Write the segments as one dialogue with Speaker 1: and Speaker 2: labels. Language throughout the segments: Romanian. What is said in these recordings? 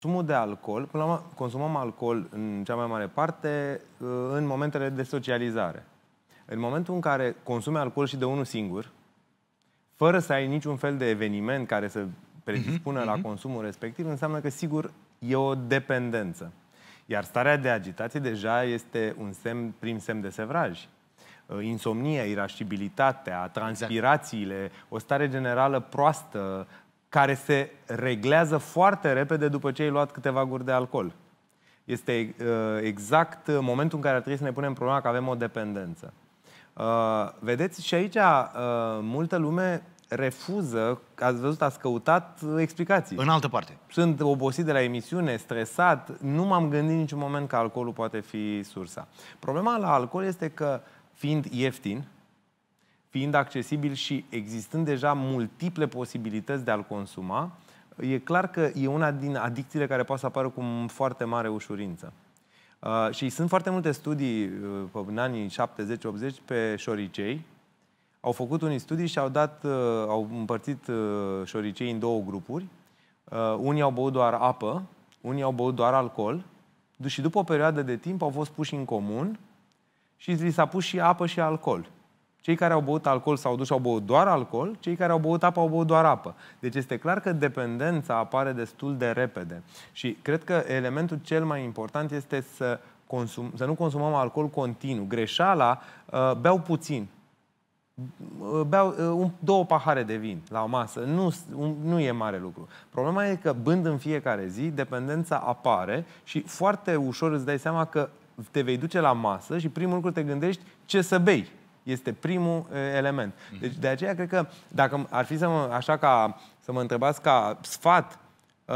Speaker 1: Consumul de alcool, până la urmă, consumăm alcool în cea mai mare parte uh, în momentele de socializare. În momentul în care consumi alcool și de unul singur, fără să ai niciun fel de eveniment care să predispună uh-huh, uh-huh. la mhm. consumul respectiv, înseamnă că, sigur, e o dependență. Iar starea de agitație deja este un semn, prim semn de sevraj. Uh, insomnia, irascibilitatea, exact. transpirațiile, exact. o stare generală proastă, care se reglează foarte repede după ce ai luat câteva guri de alcool. Este uh, exact uh, momentul în care ar trebui să ne punem problema că avem o dependență. Uh, vedeți, și aici multă lume refuză, ați văzut, ați căutat explicații. În altă parte. Sunt obosit de la emisiune, stresat, nu m-am gândit niciun moment că alcoolul poate fi sursa. Problema la alcool este că, fiind ieftin, fiind accesibil și existând deja multiple posibilități de a-l consuma, e clar că e una din adicțiile care poate să apară cu foarte mare ușurință. Uh, și sunt foarte multe studii uh, în anii 70-80 pe șoricei. Au făcut unii studii și au, dat, uh, au împărțit uh, șoricei în două grupuri. Uh, unii au băut doar apă, unii au băut doar alcool și după o perioadă de timp au fost puși în comun și li s-a pus și apă și alcool. Cei care au băut alcool s-au dus și au băut doar alcool, cei care au băut apă au băut doar apă. Deci este clar că dependența apare destul de repede. Și cred că elementul cel mai important este să, consum, să nu consumăm alcool continuu. Greșeala, uh, beau puțin, uh, beau uh, două pahare de vin la o masă, nu, nu e mare lucru. Problema e că bând în fiecare zi, dependența apare și foarte ușor îți dai seama că te vei duce la masă și primul lucru te gândești ce să bei este primul element. Mhm. Deci de aceea cred că dacă ar fi să mă, așa ca, să mă întrebați ca sfat, uh,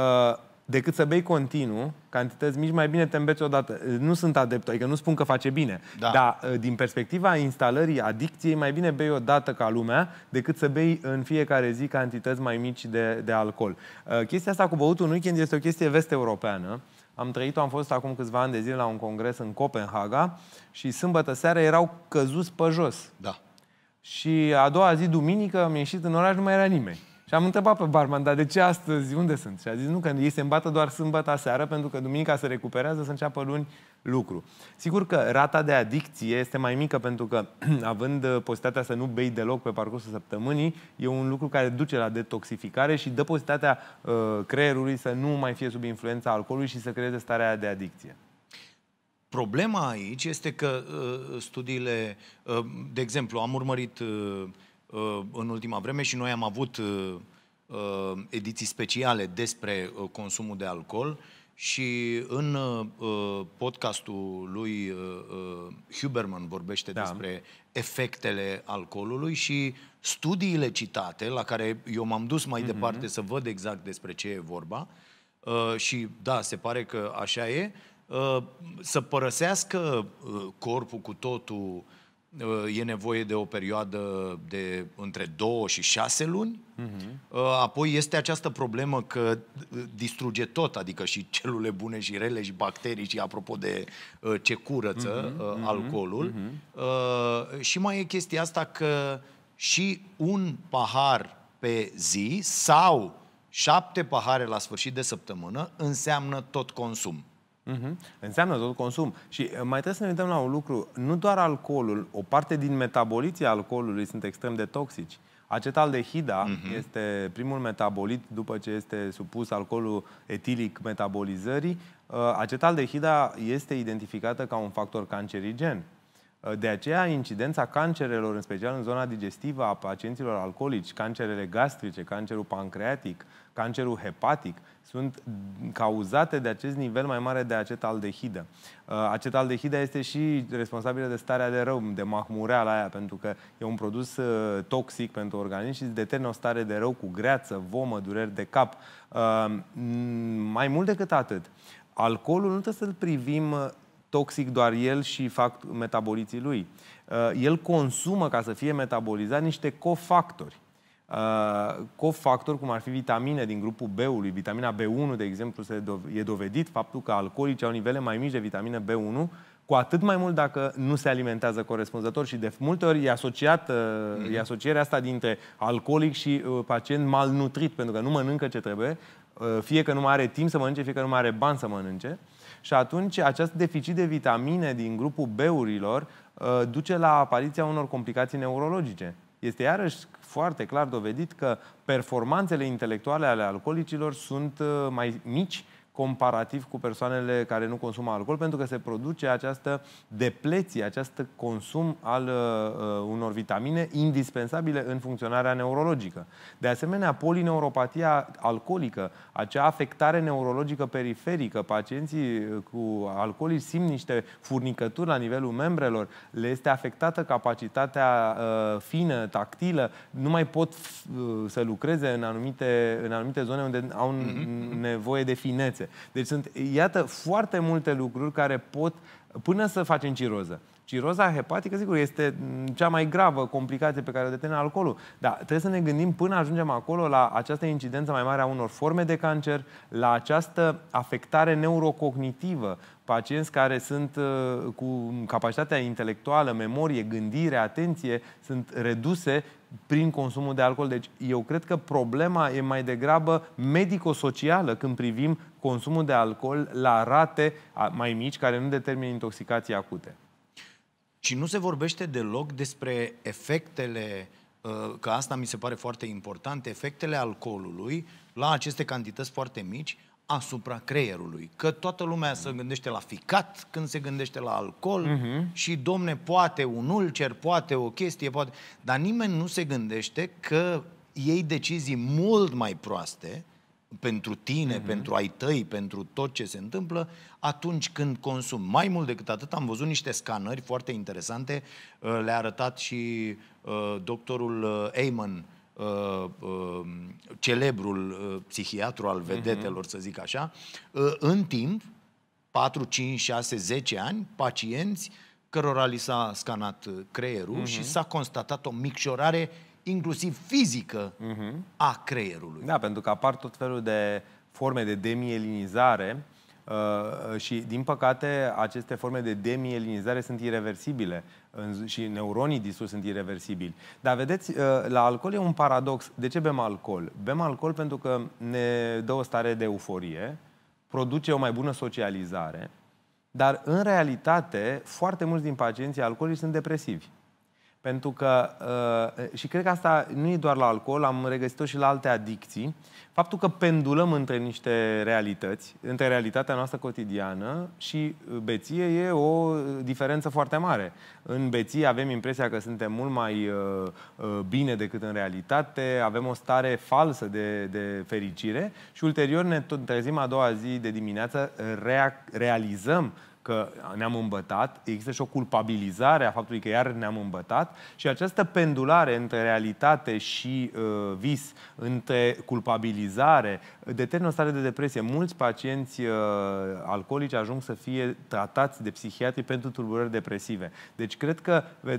Speaker 1: decât să bei continuu, cantități mici, mai bine te înveți odată. Nu sunt adept, adică nu spun că face bine, da. dar ă, din perspectiva instalării adicției, mai bine bei odată ca lumea decât să bei în fiecare zi cantități mai mici de, de alcool. Ă, chestia asta cu băutul în weekend este o chestie vest-europeană. Am trăit-o, am fost acum câțiva ani de zile la un congres în Copenhaga și sâmbătă seara erau căzuți pe jos. Da. Și a doua zi, duminică, am ieșit în oraș, nu mai era nimeni. Și am întrebat pe barman, dar de ce astăzi, unde sunt? Și a zis, nu, că ei se îmbată doar sâmbătă seară, pentru că duminica se recuperează să înceapă luni lucru. Sigur că rata de adicție este mai mică, pentru că având uh, posibilitatea să nu bei deloc pe parcursul săptămânii, e un lucru care duce la detoxificare și dă posibilitatea uh, creierului
Speaker 2: să nu mai fie sub influența alcoolului și să creeze starea de adicție. Problema aici este că uh, studiile, uh, de exemplu, am urmărit uh, Uh, în ultima vreme și noi am avut uh, uh, ediții speciale despre consumul de alcool și în podcastul lui Huberman vorbește da. despre efectele alcoolului și studiile citate, la care eu m-am dus mai mm-hmm. departe să văd exact despre ce e vorba, și da, se pare că așa e, să părăsească corpul cu totul Uh, e nevoie de o perioadă de între 2 și 6 luni. Uh-huh. Apoi este această problemă că uh, distruge tot, adică și celule bune și rele și bacterii și apropo de uh, ce curăță uh-huh. alcoolul. Uh-huh. Și mai e chestia asta că și un pahar pe zi sau șapte pahare la sfârșit de săptămână înseamnă tot consum. Mm-hmm. Înseamnă tot consum. Și uh, mai trebuie
Speaker 1: să ne uităm la un lucru. Nu doar alcoolul, o parte din metaboliția alcoolului sunt extrem de toxici. Acetaldehida mm-hmm. este primul metabolit după ce este supus alcoolul etilic metabolizării. Uh, acetaldehida este identificată ca un factor cancerigen. Uh, de aceea, incidența cancerelor, în special în zona digestivă a pacienților alcoolici, cancerele gastrice, cancerul pancreatic, cancerul hepatic, sunt cauzate de acest nivel mai mare de acetaldehidă. Uh, acetaldehida este și responsabilă de starea de rău, de mahmureala aia, pentru că e un produs uh, toxic pentru organism și determină o stare de rău cu greață, vomă, dureri de cap. Mai mult decât atât, alcoolul nu trebuie să-l privim toxic doar el și fac metaboliții lui. Uh, el consumă, ca să fie metabolizat, niște cofactori. Uh, cofactori, cum ar fi vitamine din grupul B-ului, vitamina B1, de exemplu, se e dovedit faptul că alcoolici au nivele mai mici de vitamine B1, cu atât mai mult dacă nu se alimentează corespunzător și de multe ori e, asociat, mm-hmm. e asocierea asta dintre alcoolic și pacient malnutrit, pentru că nu mănâncă ce trebuie, fie că nu mai are timp să mănânce, fie că nu mai are bani să mănânce. Uh, și atunci acest deficit de vitamine din grupul B-urilor uh, duce la apariția unor complicații neurologice. Este iarăși foarte clar dovedit că performanțele intelectuale ale alcoolicilor sunt uh, mai mici comparativ cu persoanele care nu consumă alcool, pentru că se produce această depleție, acest consum al uh, uh unor vitamine indispensabile în funcționarea neurologică. De asemenea, polineuropatia alcoolică, acea afectare neurologică periferică, pacienții uh, cu alcooli simt niște furnicături la nivelul membrelor, le este afectată capacitatea uh, fină, tactilă, nu mai pot uh, să lucreze în anumite, în anumite zone unde au mhm. nevoie de finețe. Deci sunt, iată, foarte multe lucruri care pot, până să facem ciroză, Ciroza hepatică, sigur, este cea mai gravă complicație pe care o determină alcoolul. Dar trebuie să ne gândim până ajungem acolo la această incidență mai mare a unor forme de cancer, la această afectare neurocognitivă. Pacienți care sunt uh, cu capacitatea intelectuală, memorie, gândire, atenție, sunt reduse prin consumul de alcool. Deci eu cred că problema e mai degrabă medico-socială când privim consumul de alcool la rate mai mici care nu determină intoxicații acute.
Speaker 2: Și nu se vorbește deloc despre efectele, uh, că asta mi se pare foarte important, efectele alcoolului la aceste cantități foarte mici asupra creierului. Că toată lumea se gândește la ficat când se gândește la alcool uh-huh. și, domne, poate un ulcer, poate o chestie, poate... Dar nimeni nu se gândește că iei decizii mult mai proaste pentru tine, mm-hmm. pentru ai tăi, pentru tot ce se întâmplă, atunci când consum. Mai mult decât atât, am văzut niște scanări foarte interesante, uh, le-a arătat și uh, doctorul Eamon, uh, uh, um, celebrul uh, psihiatru al mhm. vedetelor, mm-hmm. să zic așa, uh, în timp, 4, 5, 6, 10 ani, pacienți cărora li s-a scanat creierul mm-hmm. și s-a constatat o micșorare inclusiv fizică, uh-huh. a creierului. Da, pentru că apar tot felul de forme de
Speaker 1: demielinizare uh, și, din păcate, aceste forme de demielinizare sunt irreversibile în, și neuronii disus sunt irreversibili. Dar, vedeți, uh, la alcool e un paradox. De ce bem alcool? Bem alcool pentru că ne dă o stare de euforie, produce o mai bună socializare, dar, în realitate, foarte mulți din pacienții alcoolici sunt depresivi. Pentru că, uh, și cred că asta nu e doar la alcool, am regăsit-o și la alte adicții, faptul că pendulăm între niște realități, între realitatea noastră cotidiană și beție e o diferență foarte mare. În beție avem impresia că suntem mult mai uh, uh, bine decât în realitate, avem o stare falsă de, de fericire și ulterior ne trezim a doua zi de dimineață, rea, realizăm că ne-am îmbătat, există și o culpabilizare a faptului că iar ne-am îmbătat și această pendulare între realitate și uh, vis, între culpabilizare, determină o stare de depresie. Mulți pacienți uh, alcoolici ajung să fie tratați de psihiatri pentru tulburări depresive. Deci cred că uh,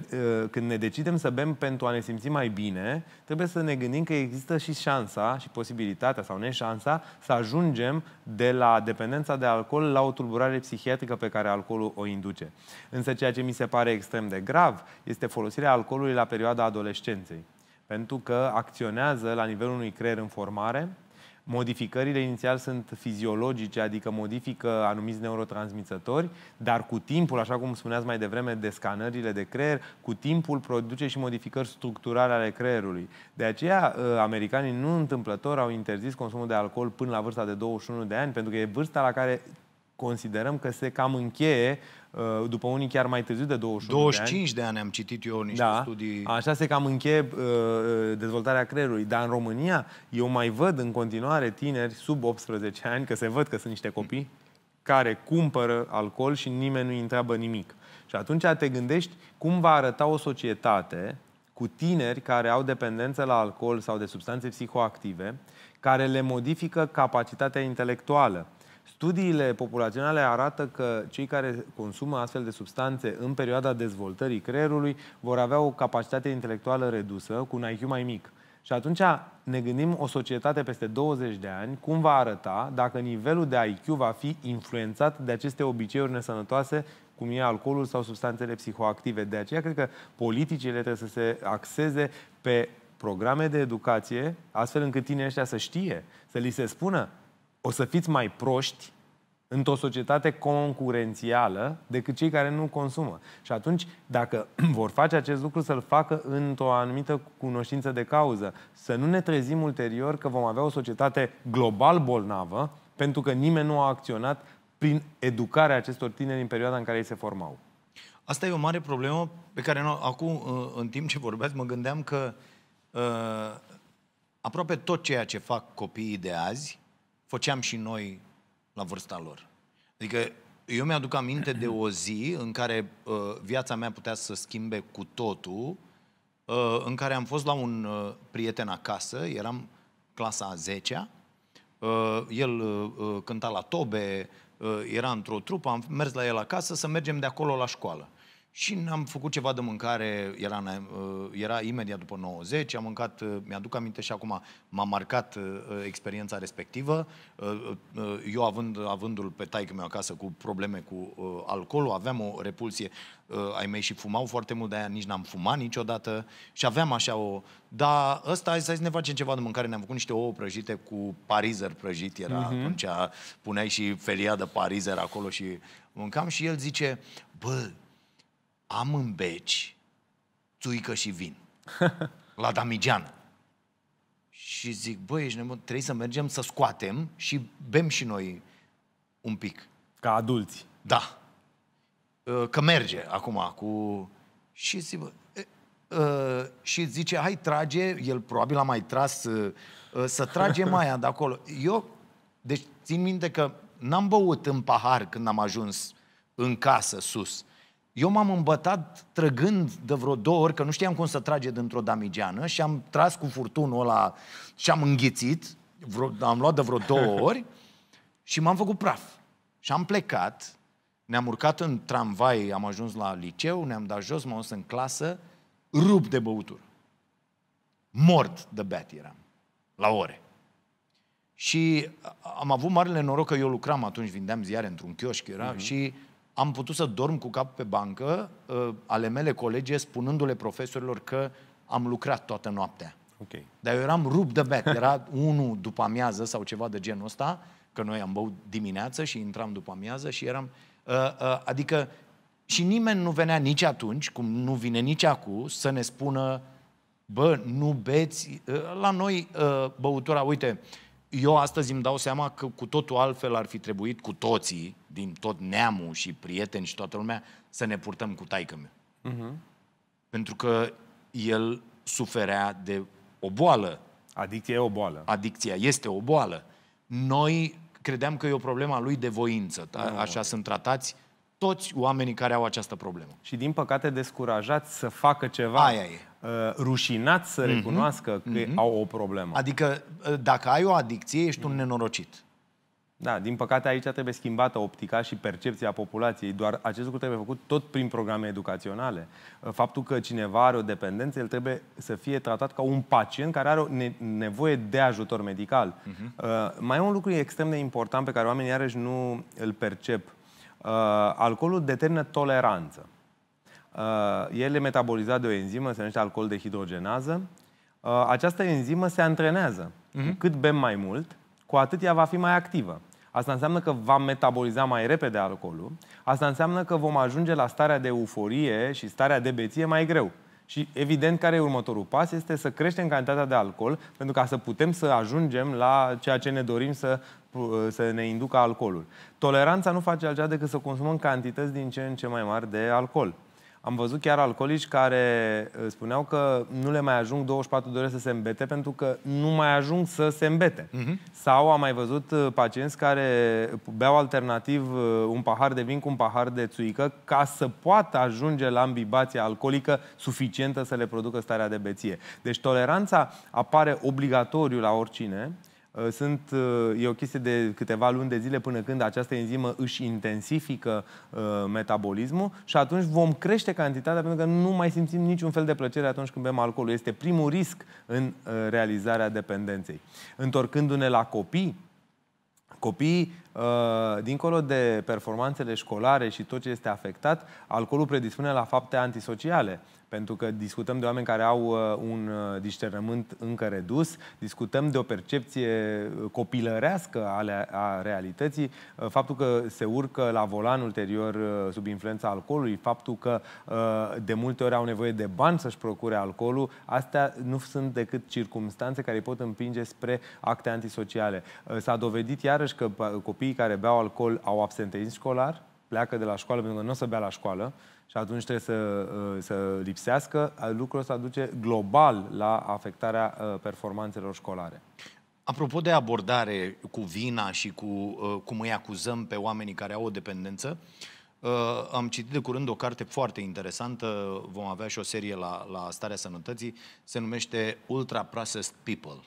Speaker 1: când ne decidem să bem pentru a ne simți mai bine, trebuie să ne gândim că există și șansa și posibilitatea sau neșansa să ajungem de la dependența de alcool la o tulburare psihiatrică pe care care alcoolul o induce. Însă ceea ce mi se pare extrem de grav este folosirea alcoolului la perioada adolescenței, pentru că acționează la nivelul unui creier în formare, modificările inițial sunt fiziologice, adică modifică anumiți neurotransmițători, dar cu timpul, așa cum spuneați mai devreme de scanările de creier, cu timpul produce și modificări structurale ale creierului. De aceea, ă, americanii nu întâmplător au interzis consumul de alcool până la vârsta de 21 de ani, pentru că e vârsta la care considerăm că se cam încheie uh, după unii chiar mai târziu de 21 25
Speaker 2: de ani. de ani am citit eu niște da, studii. Așa
Speaker 1: se cam încheie uh, uh, dezvoltarea creierului. Dar în România eu mai văd în continuare tineri sub 18 ani, că se văd că sunt niște copii, care cumpără alcool și nimeni nu-i întreabă nimic. Și atunci te gândești cum va arăta o societate cu tineri care au dependență la alcool sau de substanțe psihoactive, care le modifică capacitatea intelectuală Studiile populaționale arată că cei care consumă astfel de substanțe în perioada dezvoltării creierului vor avea o capacitate intelectuală redusă, cu un IQ mai mic. Și atunci ne gândim o societate peste 20 de ani, cum va arăta dacă nivelul de IQ va fi influențat de aceste obiceiuri nesănătoase, cum e alcoolul sau substanțele psihoactive. De aceea cred că politicile trebuie să se axeze pe programe de educație, astfel încât tinerii ăștia să știe, să li se spună o să fiți mai proști într-o societate concurențială decât cei care nu consumă. Și atunci, dacă vor face acest lucru, să-l facă într-o anumită cunoștință de cauză. Să nu ne trezim ulterior că vom avea o societate global bolnavă, pentru că nimeni nu a acționat prin educarea acestor tineri în perioada în care ei se formau.
Speaker 2: Asta e o mare problemă pe care nu, acum, în timp ce vorbeați, mă gândeam că uh, aproape tot ceea ce fac copiii de azi făceam și noi la vârsta lor. Adică eu mi-aduc aminte de o zi în care uh, viața mea putea să schimbe cu totul, uh, în care am fost la un uh, prieten acasă, eram clasa a 10-a, uh, el uh, uh, cânta la tobe, uh, era într-o trupă, am mers la el acasă să mergem de acolo la școală. Și am făcut ceva de mâncare, era, uh, era imediat după 90, am mâncat, uh, mi-aduc aminte și acum, m-a marcat uh, experiența respectivă. Eu având, avându-l pe taică meu acasă cu probleme cu alcoolul, aveam o repulsie, ai mei și fumau foarte mult, de aia nici n-am fumat niciodată și aveam așa o... Dar ăsta, hai să ne facem ceva de mâncare, ne-am făcut niște ouă prăjite cu parizer prăjit, era uh-huh. atunci, puneai și felia de parizer acolo și mâncam și el zice, bă, am în beci țuică și vin. La Damigean. Și zic, băi, ești nebun, trebuie să mergem să scoatem și bem și noi un pic. Ca adulți. Da. Ă, că merge acum cu... Și zic, bă, Uh, și zice, hai trage, el probabil a mai tras, uh, uh, să trage mai de acolo. Eu, deci țin minte că n-am băut în pahar când am ajuns în casă sus. Eu m-am îmbătat trăgând de vreo două ori, că nu știam cum să trage dintr-o damigeană și am tras cu furtunul ăla și am înghițit, vreo, am luat de vreo două ori și m-am făcut praf. Și am plecat, ne-am urcat în tramvai, am ajuns la liceu, ne-am dat jos, m-am dus în clasă, rup de băutură. Mort de beat eram, la ore. Și am avut marele noroc că eu lucram atunci, vindeam ziare într-un chioșc, era, uh-huh. și am putut să dorm cu cap pe bancă, ă, ale mele colege, spunându-le profesorilor că am lucrat toată noaptea. Okay. Dar eu eram rup de bet, era unul după amiază sau ceva de genul ăsta, că noi am băut dimineață și intram după amiază și eram... Uh, uh, adică și nimeni nu venea nici atunci, cum nu vine nici acum, să ne spună bă, nu beți. La noi băutura, uite, eu astăzi îmi dau seama că cu totul altfel ar fi trebuit cu toții, din tot neamul și prieteni și toată lumea, să ne purtăm cu taică meu. Mhm. Uh-huh. Pentru că el suferea de o boală. Adicția e o boală. Adicția este o boală. Noi credeam că e o problemă a lui de voință. Uh-huh. așa sunt tratați toți oamenii care au această problemă. Și din păcate descurajați să facă ceva. Aia e. Uh, rușinați
Speaker 1: să mhm. recunoască mm-hmm. că mm-hmm. au o
Speaker 2: problemă. Adică, uh, dacă ai o adicție, ești un nenorocit.
Speaker 1: Da, din păcate aici trebuie schimbată optica și percepția populației. Doar acest lucru trebuie făcut tot prin programe educaționale. Uh, faptul că cineva are o dependență, el trebuie să fie tratat ca un pacient care are o nevoie de ajutor medical. Uh-huh. Uh, mai e un lucru extrem de important pe care oamenii iarăși nu îl percep. Uh, alcoolul determină toleranță. Uh, el e metabolizat de o enzimă, se numește alcool de hidrogenază. Uh, această enzimă se antrenează. Uh-huh. Cât bem mai mult, cu atât ea va fi mai activă. Asta înseamnă că va metaboliza mai repede alcoolul. Asta înseamnă că vom ajunge la starea de euforie și starea de beție mai greu. Și evident care e următorul pas este să creștem cantitatea de alcool pentru ca să putem să ajungem la ceea ce ne dorim să, uh, să ne inducă alcoolul. Toleranța nu face altceva decât să consumăm cantități din ce în ce mai mari de alcool. Am văzut chiar alcoolici care uh, spuneau că nu le mai ajung 24 de ore să se îmbete pentru că nu mai ajung să se îmbete. Uh-huh. Sau am mai văzut uh, pacienți care uh, beau alternativ un pahar de vin cu un pahar de țuică ca să poată ajunge la ambibația alcoolică suficientă să le producă starea de beție. Deci toleranța apare obligatoriu la oricine Uh, sunt, uh, e o chestie de câteva luni de zile până când această enzimă își intensifică uh, metabolismul și atunci vom crește cantitatea pentru că nu mai simțim niciun fel de plăcere atunci când bem alcoolul. Este primul risc în uh, realizarea dependenței. Întorcându-ne la copii, copiii, uh, dincolo de performanțele școlare și tot ce este afectat, alcoolul predispune la fapte antisociale. Pentru că discutăm de oameni care au uh, un uh, discernământ încă redus, discutăm de o percepție uh, copilărească ale, a realității, faptul că se urcă la volan ulterior sub influența alcoolului, faptul că de multe ori au nevoie de bani să-și procure alcoolul, astea nu sunt decât circumstanțe care îi pot împinge spre acte antisociale. S-a dovedit iarăși că copiii care beau alcool au absenteism școlar, pleacă de la școală pentru că nu o să bea la școală, și atunci trebuie să, uh, să lipsească. Lucrul ăsta duce global la afectarea
Speaker 2: uh, performanțelor școlare. Apropo de abordare cu vina și cu uh, cum îi acuzăm pe oamenii care au o dependență, am citit de curând o carte foarte interesantă, vom avea și o serie la, la Starea Sănătății, se numește Ultra Processed People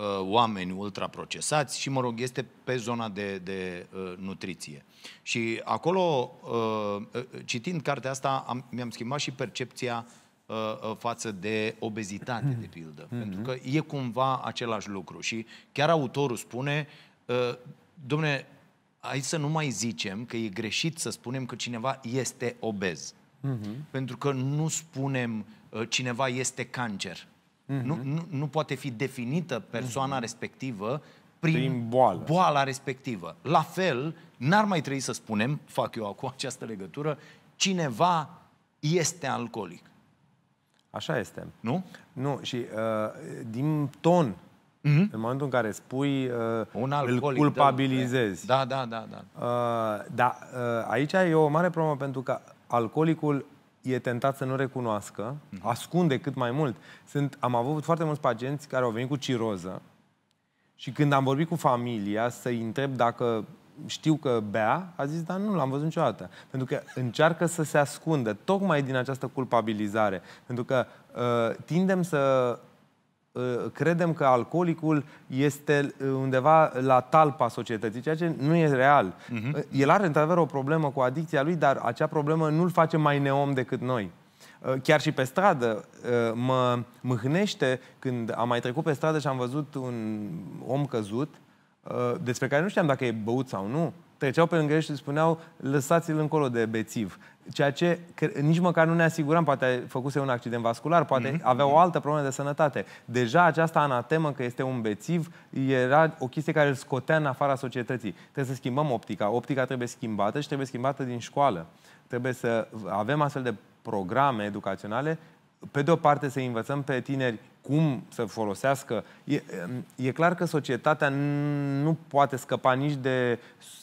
Speaker 2: uh, oameni ultraprocesați și, mă rog, este pe zona de, de uh, nutriție. Și acolo, uh, uh citind cartea asta, am, mi-am schimbat și percepția uh, uh, față de obezitate, de pildă. Mm-hmm. Pentru că e cumva același lucru. Și chiar autorul spune, domne, hai să nu mai zicem că e greșit să spunem că cineva este obez. Mm-hmm. Pentru că nu spunem cineva este cancer. Mm-hmm. Nu, mhm. nu, nu poate fi definită persoana mm-hmm. respectivă prin, prin boală. boala respectivă. La fel, n-ar mai trebui să spunem, fac eu acum această legătură, cineva este alcoolic. Așa este. Nu? Nu, și uh,
Speaker 1: din ton, mm-hmm. în momentul în care spui, uh, Un alcoolic, îl da,
Speaker 2: culpabilizezi. Da, da, da. Da,
Speaker 1: uh, da uh, aici e o mare problemă pentru că alcoolicul e tentat să nu recunoască, mhm. ascunde cât mai mult. Sunt, am avut foarte mulți pacienți care au venit cu ciroză și când am vorbit cu familia să-i întreb dacă știu că bea, a zis, dar nu l-am văzut niciodată. Pentru că încearcă să se ascundă, tocmai din această culpabilizare. Pentru că uh, tindem să Ă, credem că alcoolicul este ă, undeva la talpa societății, ceea ce nu e real. Uh-huh. El are într-adevăr o problemă cu adicția lui, dar acea problemă nu-l face mai neom decât noi. Chiar și pe stradă mă mâhnește când am mai trecut pe stradă și am văzut un om căzut, despre care nu știam dacă e băut sau nu, treceau pe lângă el și spuneau lăsați-l încolo de bețiv. Ceea ce nici măcar nu ne asigurăm poate făcuse un accident vascular, poate mm-hmm. avea o altă problemă de sănătate. Deja această anatemă că este un bețiv era o chestie care îl scotea în afara societății. Trebuie să schimbăm optica. Optica trebuie schimbată și trebuie schimbată din școală. Trebuie să avem astfel de programe educaționale pe de o parte să învățăm pe tineri cum să folosească. E, e clar că societatea nu poate scăpa nici de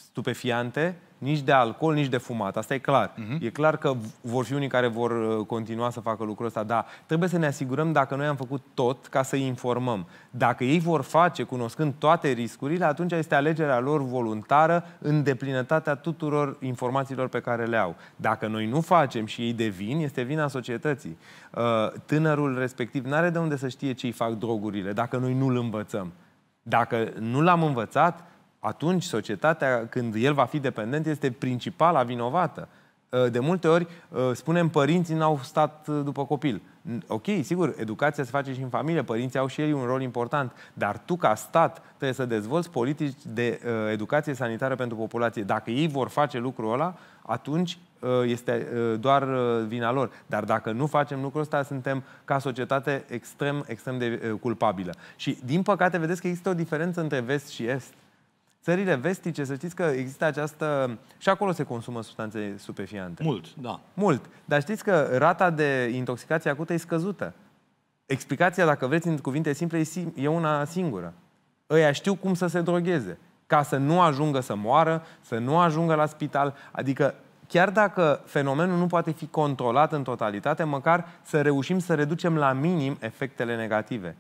Speaker 1: stupefiante, nici de alcool, nici de fumat. Asta e clar. Uh-huh. E clar că vor fi unii care vor uh, continua să facă lucrul ăsta, dar trebuie să ne asigurăm dacă noi am făcut tot ca să-i informăm. Dacă ei vor face, cunoscând toate riscurile, atunci este alegerea lor voluntară în deplinătatea tuturor informațiilor pe care le au. Dacă noi nu facem și ei devin, este vina societății. Uh, tânărul respectiv nu are de unde să știe ce i fac drogurile, dacă noi nu-l învățăm. Dacă nu l-am învățat, atunci societatea, când el va fi dependent, este principala vinovată. Uh, de multe ori uh, spunem părinții n-au stat uh, după copil. Ok, sigur, educația se face și în familie, părinții au și ei un rol important, dar tu ca stat trebuie să dezvolți politici de educație sanitară pentru populație. Dacă ei vor face lucrul ăla, atunci este doar vina lor. Dar dacă nu facem lucrul ăsta, suntem ca societate extrem, extrem de culpabilă. Și din păcate vedeți că există o diferență între vest și est. Țările vestice, să știți că există această... Și acolo se consumă substanțe stupefiante. Mult, da. Mult. Dar știți că rata de intoxicație acută e scăzută. Explicația, dacă vreți, în cuvinte simple, e una singură. Ăia știu cum să se drogheze, ca să nu ajungă să moară, să nu ajungă la spital. Adică, chiar dacă fenomenul nu poate fi controlat în totalitate, măcar să reușim să reducem la minim efectele negative.